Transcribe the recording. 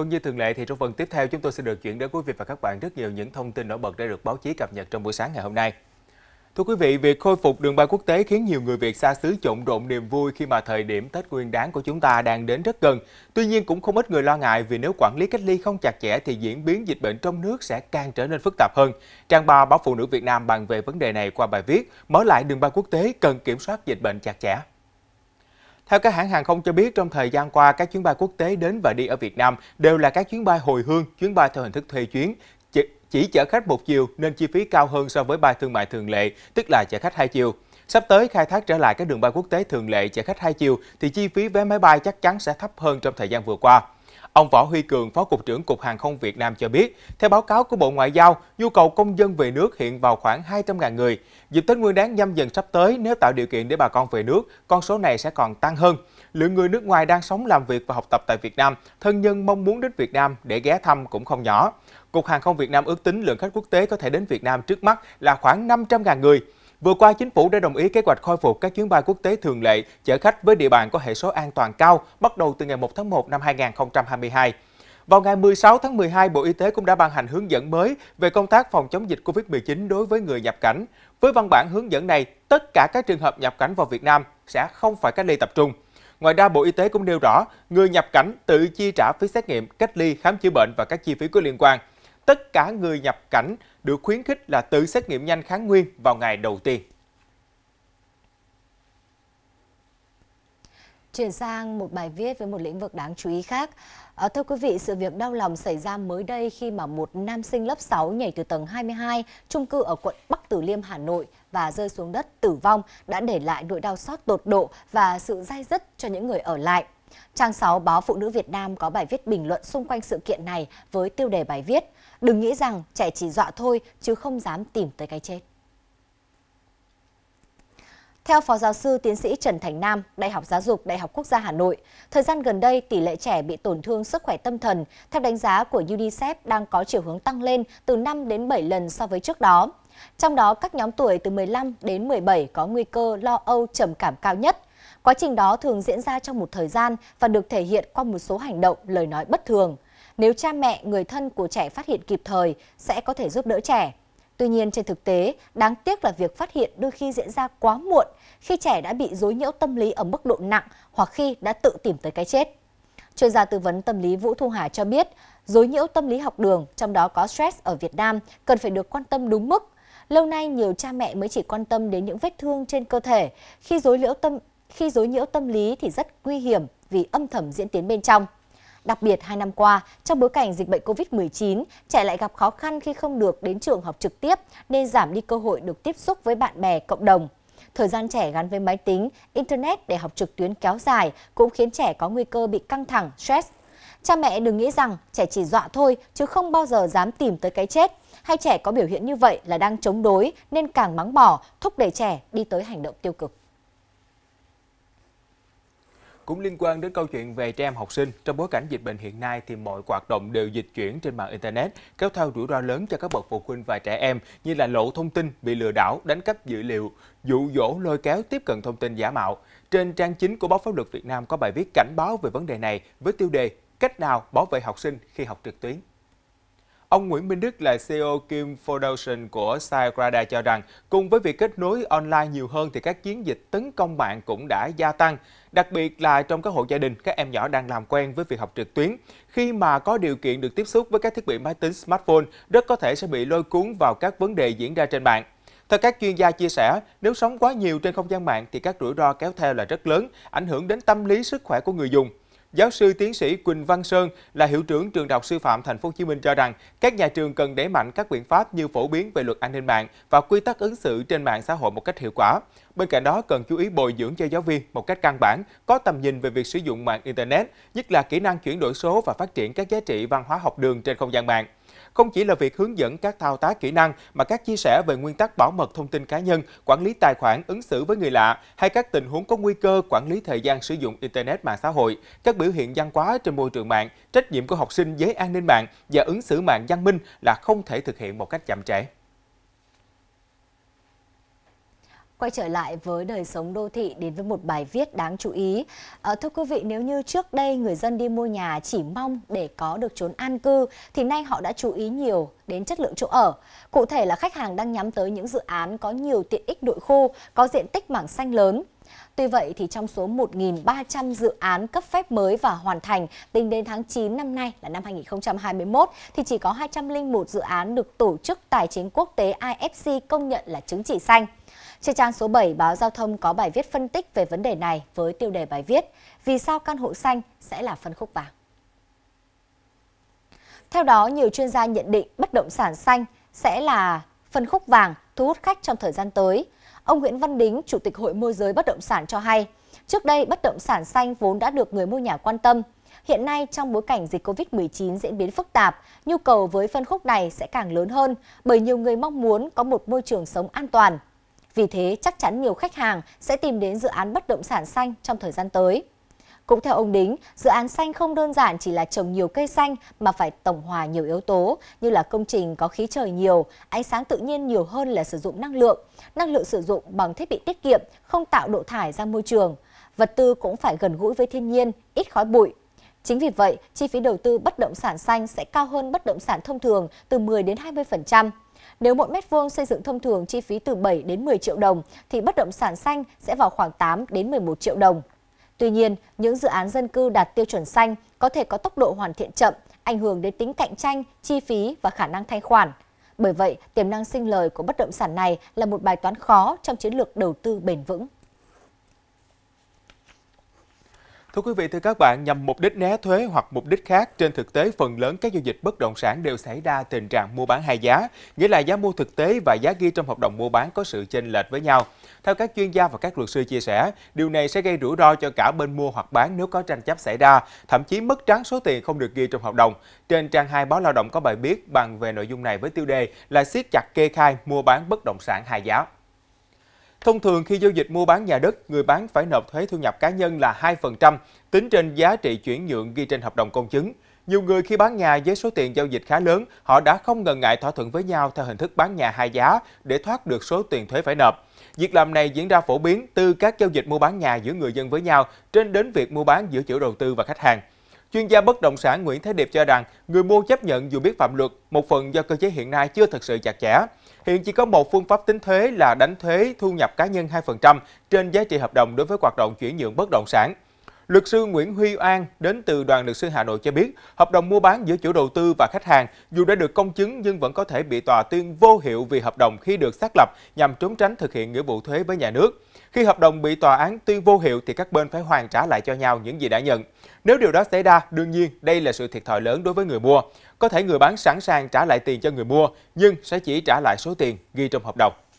Vâng, như thường lệ thì trong phần tiếp theo chúng tôi sẽ được chuyển đến quý vị và các bạn rất nhiều những thông tin nổi bật đã được báo chí cập nhật trong buổi sáng ngày hôm nay. Thưa quý vị, việc khôi phục đường bay quốc tế khiến nhiều người Việt xa xứ trộn rộn niềm vui khi mà thời điểm Tết Nguyên đán của chúng ta đang đến rất gần. Tuy nhiên cũng không ít người lo ngại vì nếu quản lý cách ly không chặt chẽ thì diễn biến dịch bệnh trong nước sẽ càng trở nên phức tạp hơn. Trang ba báo Phụ nữ Việt Nam bàn về vấn đề này qua bài viết Mở lại đường bay quốc tế cần kiểm soát dịch bệnh chặt chẽ. Theo các hãng hàng không cho biết, trong thời gian qua, các chuyến bay quốc tế đến và đi ở Việt Nam đều là các chuyến bay hồi hương, chuyến bay theo hình thức thuê chuyến, chỉ chở khách một chiều nên chi phí cao hơn so với bay thương mại thường lệ, tức là chở khách hai chiều. Sắp tới khai thác trở lại các đường bay quốc tế thường lệ chở khách hai chiều thì chi phí vé máy bay chắc chắn sẽ thấp hơn trong thời gian vừa qua. Ông Võ Huy Cường, Phó Cục trưởng Cục Hàng không Việt Nam cho biết, theo báo cáo của Bộ Ngoại giao, nhu cầu công dân về nước hiện vào khoảng 200.000 người. Dịp Tết Nguyên đán nhâm dần sắp tới, nếu tạo điều kiện để bà con về nước, con số này sẽ còn tăng hơn. Lượng người nước ngoài đang sống làm việc và học tập tại Việt Nam, thân nhân mong muốn đến Việt Nam để ghé thăm cũng không nhỏ. Cục Hàng không Việt Nam ước tính lượng khách quốc tế có thể đến Việt Nam trước mắt là khoảng 500.000 người. Vừa qua, chính phủ đã đồng ý kế hoạch khôi phục các chuyến bay quốc tế thường lệ chở khách với địa bàn có hệ số an toàn cao bắt đầu từ ngày 1 tháng 1 năm 2022. Vào ngày 16 tháng 12, Bộ Y tế cũng đã ban hành hướng dẫn mới về công tác phòng chống dịch COVID-19 đối với người nhập cảnh. Với văn bản hướng dẫn này, tất cả các trường hợp nhập cảnh vào Việt Nam sẽ không phải cách ly tập trung. Ngoài ra, Bộ Y tế cũng nêu rõ, người nhập cảnh tự chi trả phí xét nghiệm, cách ly, khám chữa bệnh và các chi phí có liên quan – tất cả người nhập cảnh được khuyến khích là tự xét nghiệm nhanh kháng nguyên vào ngày đầu tiên. Chuyển sang một bài viết với một lĩnh vực đáng chú ý khác. À, thưa quý vị, sự việc đau lòng xảy ra mới đây khi mà một nam sinh lớp 6 nhảy từ tầng 22 chung cư ở quận Bắc tử Liêm, Hà Nội và rơi xuống đất tử vong đã để lại nỗi đau xót tột độ và sự dai dứt cho những người ở lại. Trang 6 báo Phụ nữ Việt Nam có bài viết bình luận xung quanh sự kiện này với tiêu đề bài viết Đừng nghĩ rằng trẻ chỉ dọa thôi chứ không dám tìm tới cái chết. Theo Phó Giáo sư Tiến sĩ Trần Thành Nam, Đại học Giáo dục Đại học Quốc gia Hà Nội, thời gian gần đây tỷ lệ trẻ bị tổn thương sức khỏe tâm thần theo đánh giá của UNICEF đang có chiều hướng tăng lên từ 5 đến 7 lần so với trước đó. Trong đó, các nhóm tuổi từ 15 đến 17 có nguy cơ lo âu trầm cảm cao nhất – Quá trình đó thường diễn ra trong một thời gian và được thể hiện qua một số hành động, lời nói bất thường. Nếu cha mẹ, người thân của trẻ phát hiện kịp thời sẽ có thể giúp đỡ trẻ. Tuy nhiên trên thực tế, đáng tiếc là việc phát hiện đôi khi diễn ra quá muộn khi trẻ đã bị dối nhiễu tâm lý ở mức độ nặng hoặc khi đã tự tìm tới cái chết. Chuyên gia tư vấn tâm lý Vũ Thu Hà cho biết, dối nhiễu tâm lý học đường, trong đó có stress ở Việt Nam, cần phải được quan tâm đúng mức. Lâu nay, nhiều cha mẹ mới chỉ quan tâm đến những vết thương trên cơ thể. Khi dối nhiễu tâm khi dối nhiễu tâm lý thì rất nguy hiểm vì âm thầm diễn tiến bên trong. Đặc biệt hai năm qua, trong bối cảnh dịch bệnh COVID-19, trẻ lại gặp khó khăn khi không được đến trường học trực tiếp nên giảm đi cơ hội được tiếp xúc với bạn bè, cộng đồng. Thời gian trẻ gắn với máy tính, Internet để học trực tuyến kéo dài cũng khiến trẻ có nguy cơ bị căng thẳng, stress. Cha mẹ đừng nghĩ rằng trẻ chỉ dọa thôi chứ không bao giờ dám tìm tới cái chết. Hay trẻ có biểu hiện như vậy là đang chống đối nên càng mắng bỏ, thúc đẩy trẻ đi tới hành động tiêu cực. Cũng liên quan đến câu chuyện về trẻ em học sinh, trong bối cảnh dịch bệnh hiện nay thì mọi hoạt động đều dịch chuyển trên mạng Internet, kéo theo rủi ro lớn cho các bậc phụ huynh và trẻ em như là lộ thông tin, bị lừa đảo, đánh cắp dữ liệu, dụ dỗ lôi kéo tiếp cận thông tin giả mạo. Trên trang chính của báo pháp luật Việt Nam có bài viết cảnh báo về vấn đề này với tiêu đề Cách nào bảo vệ học sinh khi học trực tuyến. Ông Nguyễn Minh Đức là CEO Kim Foundation của SiteGradar cho rằng, cùng với việc kết nối online nhiều hơn thì các chiến dịch tấn công mạng cũng đã gia tăng. Đặc biệt là trong các hộ gia đình, các em nhỏ đang làm quen với việc học trực tuyến. Khi mà có điều kiện được tiếp xúc với các thiết bị máy tính smartphone, rất có thể sẽ bị lôi cuốn vào các vấn đề diễn ra trên mạng. Theo các chuyên gia chia sẻ, nếu sống quá nhiều trên không gian mạng thì các rủi ro kéo theo là rất lớn, ảnh hưởng đến tâm lý sức khỏe của người dùng. Giáo sư tiến sĩ Quỳnh Văn Sơn là hiệu trưởng trường Đại Sư phạm Thành phố Hồ Chí Minh cho rằng các nhà trường cần đẩy mạnh các biện pháp như phổ biến về luật an ninh mạng và quy tắc ứng xử trên mạng xã hội một cách hiệu quả. Bên cạnh đó cần chú ý bồi dưỡng cho giáo viên một cách căn bản, có tầm nhìn về việc sử dụng mạng internet, nhất là kỹ năng chuyển đổi số và phát triển các giá trị văn hóa học đường trên không gian mạng không chỉ là việc hướng dẫn các thao tác kỹ năng mà các chia sẻ về nguyên tắc bảo mật thông tin cá nhân, quản lý tài khoản ứng xử với người lạ hay các tình huống có nguy cơ quản lý thời gian sử dụng internet mạng xã hội, các biểu hiện văn hóa trên môi trường mạng, trách nhiệm của học sinh với an ninh mạng và ứng xử mạng văn minh là không thể thực hiện một cách chậm trễ. quay trở lại với đời sống đô thị đến với một bài viết đáng chú ý. À, thưa quý vị, nếu như trước đây người dân đi mua nhà chỉ mong để có được chốn an cư, thì nay họ đã chú ý nhiều đến chất lượng chỗ ở. Cụ thể là khách hàng đang nhắm tới những dự án có nhiều tiện ích nội khu, có diện tích mảng xanh lớn, Tuy vậy, thì trong số 1.300 dự án cấp phép mới và hoàn thành tính đến tháng 9 năm nay là năm 2021, thì chỉ có 201 dự án được Tổ chức Tài chính Quốc tế IFC công nhận là chứng chỉ xanh. Trên trang số 7 báo Giao thông có bài viết phân tích về vấn đề này với tiêu đề bài viết Vì sao căn hộ xanh sẽ là phân khúc vàng? Theo đó, nhiều chuyên gia nhận định bất động sản xanh sẽ là phân khúc vàng thu hút khách trong thời gian tới. Ông Nguyễn Văn Đính, Chủ tịch Hội môi giới bất động sản cho hay, trước đây bất động sản xanh vốn đã được người mua nhà quan tâm. Hiện nay trong bối cảnh dịch Covid-19 diễn biến phức tạp, nhu cầu với phân khúc này sẽ càng lớn hơn bởi nhiều người mong muốn có một môi trường sống an toàn. Vì thế, chắc chắn nhiều khách hàng sẽ tìm đến dự án bất động sản xanh trong thời gian tới. Cũng theo ông Đính, dự án xanh không đơn giản chỉ là trồng nhiều cây xanh mà phải tổng hòa nhiều yếu tố như là công trình có khí trời nhiều, ánh sáng tự nhiên nhiều hơn là sử dụng năng lượng, năng lượng sử dụng bằng thiết bị tiết kiệm, không tạo độ thải ra môi trường. Vật tư cũng phải gần gũi với thiên nhiên, ít khói bụi. Chính vì vậy, chi phí đầu tư bất động sản xanh sẽ cao hơn bất động sản thông thường từ 10 đến 20%. Nếu mỗi mét vuông xây dựng thông thường chi phí từ 7 đến 10 triệu đồng thì bất động sản xanh sẽ vào khoảng 8 đến 11 triệu đồng. Tuy nhiên, những dự án dân cư đạt tiêu chuẩn xanh có thể có tốc độ hoàn thiện chậm, ảnh hưởng đến tính cạnh tranh, chi phí và khả năng thanh khoản. Bởi vậy, tiềm năng sinh lời của bất động sản này là một bài toán khó trong chiến lược đầu tư bền vững. Thưa quý vị, thưa các bạn, nhằm mục đích né thuế hoặc mục đích khác, trên thực tế phần lớn các giao dịch bất động sản đều xảy ra tình trạng mua bán hai giá, nghĩa là giá mua thực tế và giá ghi trong hợp đồng mua bán có sự chênh lệch với nhau. Theo các chuyên gia và các luật sư chia sẻ, điều này sẽ gây rủi ro cho cả bên mua hoặc bán nếu có tranh chấp xảy ra, thậm chí mất trắng số tiền không được ghi trong hợp đồng. Trên trang 2 báo Lao động có bài viết bằng về nội dung này với tiêu đề là siết chặt kê khai mua bán bất động sản hai giá. Thông thường khi giao dịch mua bán nhà đất, người bán phải nộp thuế thu nhập cá nhân là 2%, tính trên giá trị chuyển nhượng ghi trên hợp đồng công chứng. Nhiều người khi bán nhà với số tiền giao dịch khá lớn, họ đã không ngần ngại thỏa thuận với nhau theo hình thức bán nhà hai giá để thoát được số tiền thuế phải nộp. Việc làm này diễn ra phổ biến từ các giao dịch mua bán nhà giữa người dân với nhau trên đến việc mua bán giữa chủ đầu tư và khách hàng. Chuyên gia bất động sản Nguyễn Thế Điệp cho rằng người mua chấp nhận dù biết phạm luật, một phần do cơ chế hiện nay chưa thực sự chặt chẽ. Hiện chỉ có một phương pháp tính thuế là đánh thuế thu nhập cá nhân 2% trên giá trị hợp đồng đối với hoạt động chuyển nhượng bất động sản. Luật sư Nguyễn Huy An đến từ đoàn luật sư Hà Nội cho biết, hợp đồng mua bán giữa chủ đầu tư và khách hàng dù đã được công chứng nhưng vẫn có thể bị tòa tuyên vô hiệu vì hợp đồng khi được xác lập nhằm trốn tránh thực hiện nghĩa vụ thuế với nhà nước. Khi hợp đồng bị tòa án tuyên vô hiệu thì các bên phải hoàn trả lại cho nhau những gì đã nhận. Nếu điều đó xảy ra, đương nhiên đây là sự thiệt thòi lớn đối với người mua. Có thể người bán sẵn sàng trả lại tiền cho người mua, nhưng sẽ chỉ trả lại số tiền ghi trong hợp đồng.